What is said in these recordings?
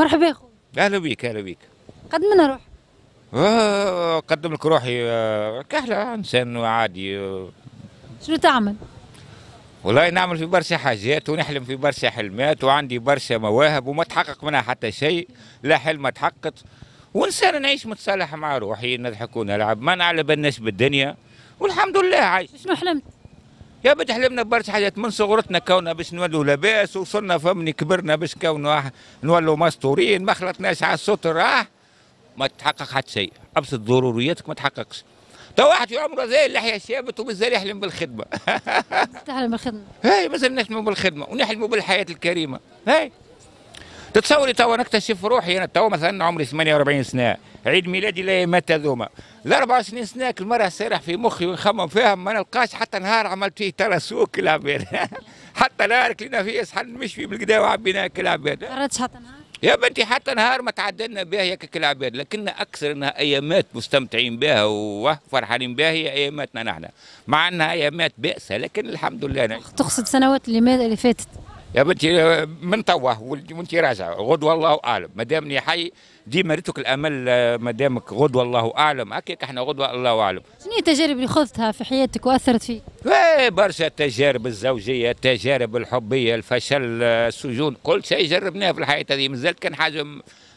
مرحبا يا خويا اهلا بيك اهلا بيك قد من نروح آه، قدم لك روحي كحلة آه، انسان عادي شنو تعمل؟ والله نعمل في برشا حاجات ونحلم في برشا حلمات وعندي برشا مواهب وما تحقق منها حتى شيء لا حلم تحققت وانسان نعيش متصالح مع روحي نضحك ونلعب ما نعلى بالناس بالدنيا والحمد لله عايش شنو حلمت؟ يا حلمنا برشا حاجات من صغرتنا كونا باش نولوا لاباس وصلنا فمني كبرنا باش كونا اه نولوا مستورين ما خلطناش على الستر راه ما تحقق حتى شيء ابسط ضرورياتك ما تحققش تو واحد في عمره زي اللحيه شابت ومازال يحلم بالخدمه تحلم بالخدمه هاي مازال نحلم بالخدمه ونحلم بالحياه الكريمه هاي تتصوري توا نكتشف روحي انا تو مثلا عمري 48 سنه عيد ميلادي لا متى ذوما الاربع سنين سناك المرة سارح في مخي ونخمم فيها ما نلقاش حتى نهار عملت فيه ترسوك العباد حتى نهار كلنا فيه صحن فيه بالقدا وعبينا كالعباد قررتش حتى نهار يا بنتي حتى نهار ما تعدلنا بها يا كالعباد لكن اكثر انها ايامات مستمتعين بها وفرحانين بها هي اياماتنا نحن مع انها ايامات بائسه لكن الحمد لله تقصد سنوات اللي, اللي فاتت يا بنتي آه، من توا وانت راجعه غدوه الله اعلم ما دامني حي ديما ريتك الامل آه، ما دامك غدوه الله اعلم هكاك احنا غدوه الله اعلم. شنو هي التجارب اللي خذتها في حياتك واثرت فيك؟ ايه برشا التجارب الزوجيه، التجارب الحبيه، الفشل، آه، السجون، كل شيء جربناه في الحياه هذه مازالت كان حاجه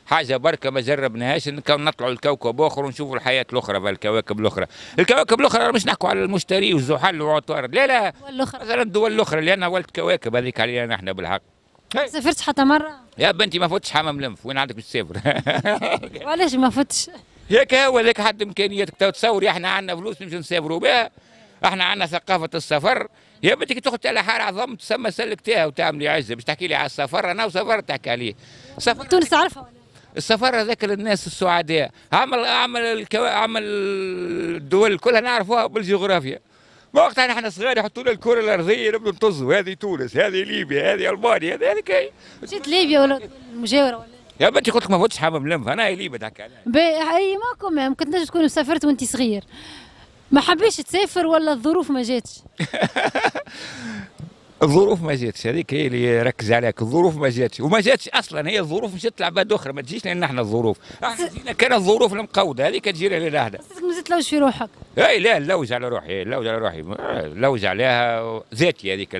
حاجه بركه ما جربناهاش نطلعوا لكوكب اخر ونشوفوا الحياه الاخرى الكواكب الاخرى الكواكب الاخرى مش نحكوا على المشتري والزحل وعطارد لا لا مثلا الدول الاخرى اللي انا ولد كواكب هذيك علينا نحن بالحق سافرتش حتى مره يا بنتي ما فوتش حمام لمف وين عندك باش تسافر علاش ما فوتش ياك هو هذاك حد امكانياتك تو تصور احنا عندنا فلوس نمشي نسافروا بها احنا عندنا ثقافه السفر يا بنتي كي تاخذ على حار عظم تسمى سلكتها وتعملي عزه باش تحكي لي على السفر انا وسفرت تحكي عليه سفر تونس عارفه ولا السفاره ذاك للناس السعداء عمل عمل الكو... عمل الدول كلها نعرفوها بالجغرافيا وقتها نحن صغار يحطوا لنا الكره الارضيه نبدو نطزوا هذه تونس هذه ليبيا هذه البانيا هذه هذه مشيت ليبيا ولا المجاوره ولا يا بنتي قلت لك ما فوتش حابه نلم انا ليبيا تحكي اي ما كنت تنجم تكون سافرت وانت صغير ما حبيش تسافر ولا الظروف ما جاتش الظروف ما جاتش هذيك هي اللي ركز عليك الظروف ما جاتش وما جاتش اصلا هي الظروف مشات لعباد اخرى ما تجيش لان احنا الظروف احنا جينا كان الظروف المقوده هذيك تجينا احنا ما تلوج في روحك اي لا نلوج على روحي نلوج على روحي نلوج عليها ذاتي هذيك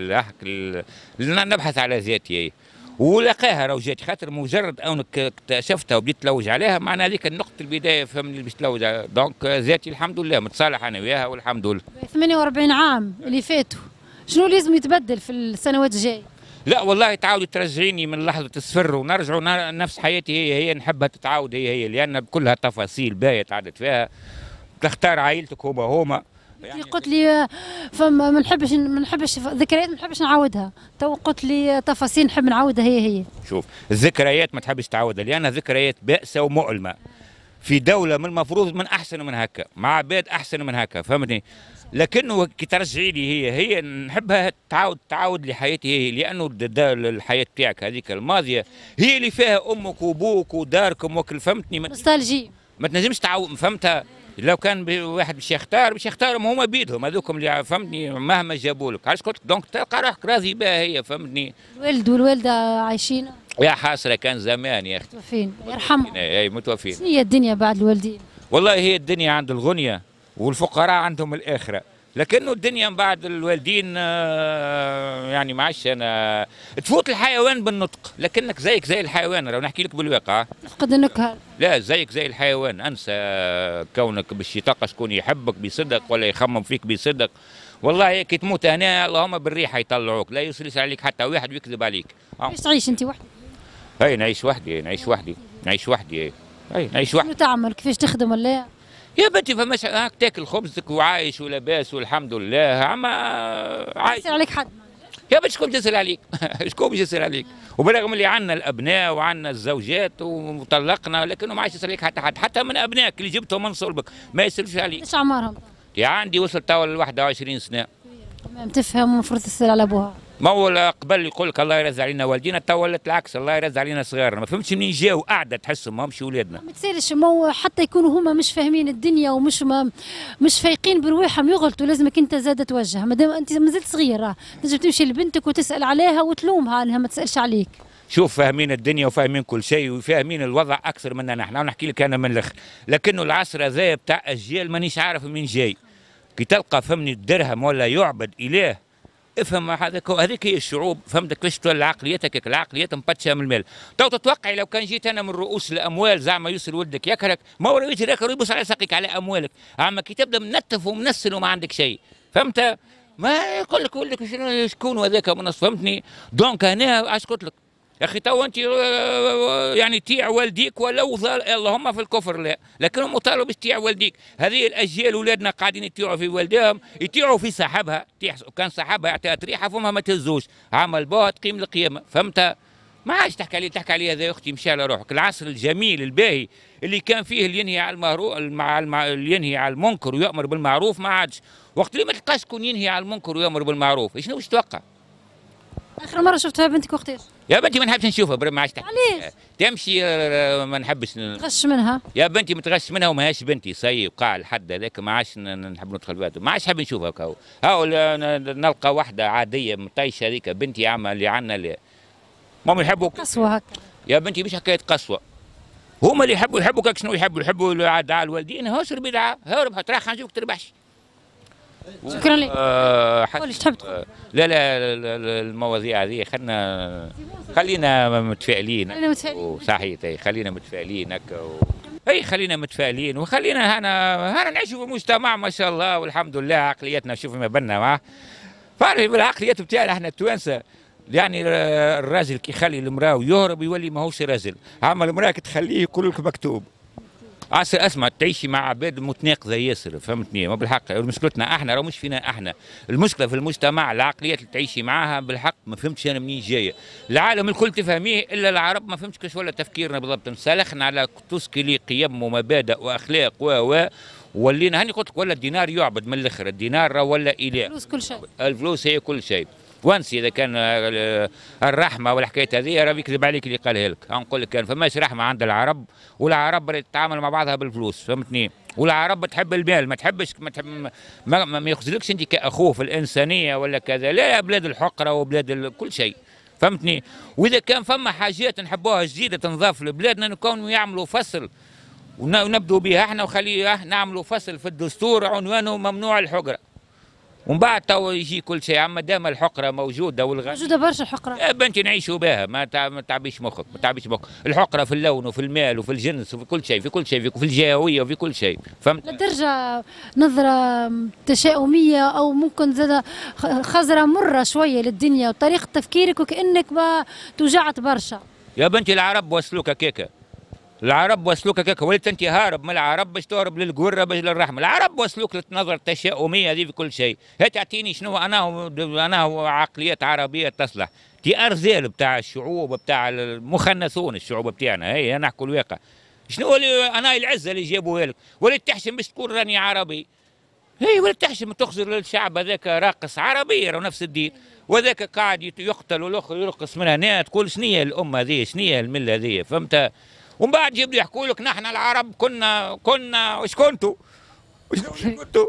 نبحث على ذاتي ولقاها راه جات خاطر مجرد انك اكتشفتها وبديت تلوج عليها معناها هذيك النقطه البدايه فهمني باش تلوج دونك ذاتي الحمد لله متصالح انا وياها والحمد لله 48 عام اللي فاتوا شنو لازم يتبدل في السنوات الجايه لا والله تعاودي ترجعيني من لحظة الصفر ونرجع نفس حياتي هي هي نحبها تتعاود هي هي لأن بكلها تفاصيل باهية تعدت فيها تختار عائلتك هما هما يعني قلت لي فما ما نحبش ما نحبش ذكريات ما نحبش نعاودها تو قلت لي تفاصيل نحب نعاودها هي هي شوف الذكريات ما تحبش تعاودها لأنها ذكريات بائسة ومؤلمة في دوله من المفروض من احسن من هكا مع عباد احسن من هكا فهمتني لكنه كي ترجعي لي هي هي نحبها تعاود تعاود لحياتي هي لانه الحياه تاعك هذيك الماضيه هي اللي فيها امك وابوك وداركم وكل فهمتني نوستالجي ما تنجمش تعاود فهمتها لو كان واحد باش يختار باش يختارهم هما بيدهم هذوكم اللي فهمتني مهما جابوا لك علاش قلت دونك تلقى روحك راضي بها هي فهمتني الوالد والوالده عايشين يا حاسره كان زمان يا اخي متوفين يرحمهم اي متوفين شنو هي الدنيا بعد الوالدين والله هي الدنيا عند الغنيه والفقراء عندهم الاخره لكنه الدنيا من بعد الوالدين آه، يعني ما عادش انا تفوت الحيوان بالنطق لكنك زيك زي الحيوان راه نحكي لك بالواقع تفقد النكهه لا زيك زي الحيوان انسى كونك باش يطق شكون يحبك بصدق ولا يخمم فيك بصدق والله كي تموت هنا اللهم بالريحه يطلعوك لا يسلس عليك حتى واحد ويكذب عليك باش آه. تعيش انت وحدك اي نعيش وحدي نعيش وحدي نعيش وحدي اي نعيش وحدي شنو تعمل كيفاش تخدم ولا يا بنتي فماش هاك تاكل خبزك وعايش ولاباس والحمد لله اما عايش عليك حد يا بنتي شكون يسأل عليك شكون باش يسأل عليك وبالرغم اللي عندنا الابناء وعندنا الزوجات وطلقنا لكنه ما عادش يسأل عليك حتى حد حتى من ابنائك اللي جبتهم من صلبك ما يسألش عليك ايش اعمارهم؟ يا عندي وصلت توا ل 21 سنه تمام تفهم المفروض تسأل على ابوها ما هو قبل يقول لك الله يرز علينا والدينا تو ولات العكس الله يرز علينا صغارنا ما فهمتش منين جاوا قاعده تحسهم ماهمش ولادنا ما تسالش ما هو حتى يكونوا هما مش فاهمين الدنيا ومش ما مش فايقين برواحهم يغلطوا لازمك انت زاد توجه ما دام انت مازلت صغيره لازم تمشي لبنتك وتسال عليها وتلومها انها ما تسالش عليك شوف فاهمين الدنيا وفاهمين كل شيء وفاهمين الوضع اكثر منا نحن ونحكي لك انا من الاخر لكنه العصر هذا بتاع اجيال مانيش عارف من جاي كي تلقى فهمني الدرهم ولا يعبد اله افهم هذاك هذيك هي الشعوب فهمتك كيفاش تولى عقليتك العقليه مبطشه من المال تو تتوقعي لو كان جيت انا من رؤوس الاموال زعما يوصل ولدك يكرك ما هو يجي يكرك يبص على ساقك على اموالك اما كي تبدا منتف ومنسل وما عندك شيء فهمت ما يقول لك يقول لك شنو شكون هذاك فهمتني دونك هنا اش قلت لك يا اخي تو انت آه، آه، آه، يعني تيع والديك ولو اللهم في الكفر لا لكنهم مطالب تيع والديك هذه الاجيال اولادنا قاعدين يطيعوا في والديهم يطيعوا في صاحبها كان صاحبها يعطيها تريحه فمها ما تهزوش عمل بها تقيم القيامه فهمت ما عادش تحكي عليه تحكي عليه هذا يا اختي مشى على روحك العصر الجميل الباهي اللي كان فيه اللي ينهي على المعروف المع... المع... اللي ينهي على المنكر ويامر بالمعروف ما عادش وقت اللي ما تلقاش كون ينهي على المنكر ويامر بالمعروف شنو واش تتوقع اخر مره شفتها بنتك وقتاش يا بنتي ما نحبش نشوفها ما عادش علاش؟ تمشي آه، آه، ما نحبش تغش منها يا بنتي متغش منها وما هيش بنتي صي وقاع الحد هذاك ما عادش نحب ندخل بها ما عادش نحب نشوفها كاو هاو نلقى واحده عاديه مطيشه هذيك بنتي عامه اللي عندنا اللي ما يحبوا قسوه هكا يا بنتي مش حكايه قسوه هما اللي يحبوا يحبوا شنو يحبوا يحبوا عاد الوالدين هاو بدعاء هرب راح خنجوك تربحش شكرا لك آه ايش تحب تقول آه، لا لا المواضيع هذه خلينا خلينا متفائلين خلينا متفائلين صحيح إيه، خلينا متفائلين هكا اي خلينا متفائلين وخلينا هنا هنا نعيشوا في مجتمع ما شاء الله والحمد لله عقليتنا شوف ما بنا معاه فعلا بالعقليات بتاعنا احنا التوانسه يعني الراجل كي يخلي المراه ويهرب يولي ماهوش راجل اما المراه كي تخليه يقول لك مكتوب عسى اسمع تعيشي مع عباد متناقضه ياسر فهمتني ما بالحق مشكلتنا احنا راه مش فينا احنا المشكله في المجتمع العقليات اللي تعيشي معاها بالحق ما فهمتش انا منين جايه العالم الكل تفهميه الا العرب ما فهمتش كش ولا تفكيرنا بالضبط انسلخنا على توسكي قيم ومبادئ واخلاق و ولينا هاني قلت لك ولا الدينار يعبد من الاخر الدينار ولا اله الفلوس كل شيء الفلوس هي كل شيء وانسي اذا كان الرحمه والحكايه هذه راه يكذب عليك اللي قالها لك نقول لك كان فماش رحمه عند العرب والعرب تتعامل مع بعضها بالفلوس فهمتني والعرب تحب المال ما تحبش ما تحب ما, ما يخزلكش انت كاخوه في الانسانيه ولا كذا لا بلاد الحقره وبلاد كل شيء فهمتني واذا كان فما حاجات نحبوها جديده تنضاف لبلادنا نكونوا يعملوا فصل ونبدو بها احنا وخليه نعملوا فصل في الدستور عنوانه ممنوع الحقره ومن بعد تو يجي كل شيء اما دام الحقره موجوده والغنى موجوده برشا الحقره بنتي نعيشوا بها ما تعبيش مخك ما تعبيش مخك الحقره في اللون وفي المال وفي الجنس وفي كل شيء في كل شيء في الجهويه وفي كل شيء فهمت لدرجه نظره تشاؤميه او ممكن زاد خزره مره شويه للدنيا وطريقه تفكيرك وكانك ما توجعت برشا يا بنتي العرب وصلوك كيكه العرب وصلوك هكاك ولت انت هارب من العرب باش تهرب للقره باش للرحمه العرب وصلوك للنظره التشاؤميه هذه في كل شيء هي تعطيني شنو انا انا عقليات عربيه تصلح تي ارزال بتاع الشعوب بتاع المخنثون الشعوب بتاعنا هي نحكوا الواقع شنو انا العزه اللي جابوها لك وليت تحشم باش تقول راني عربي هي ولا تحشم تخزر للشعب هذاك راقص عربي راه نفس الدين وذاك قاعد يقتل والاخر يرقص من هنا تقول شنو هي الامه هذه شنو هي المله هذه فهمت ومن بعد يبدوا يحكوا لك نحن العرب كنا كنا وش كنتوا وش كنتوا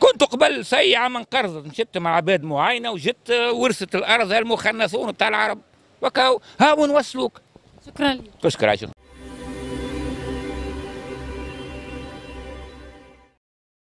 كنت قبل سيعة من قرضت مشيت مع عباد معينة وجت ورثة الأرض المخنثون بتاع العرب وكاو ها ونوصلوك شكرا لك عشان.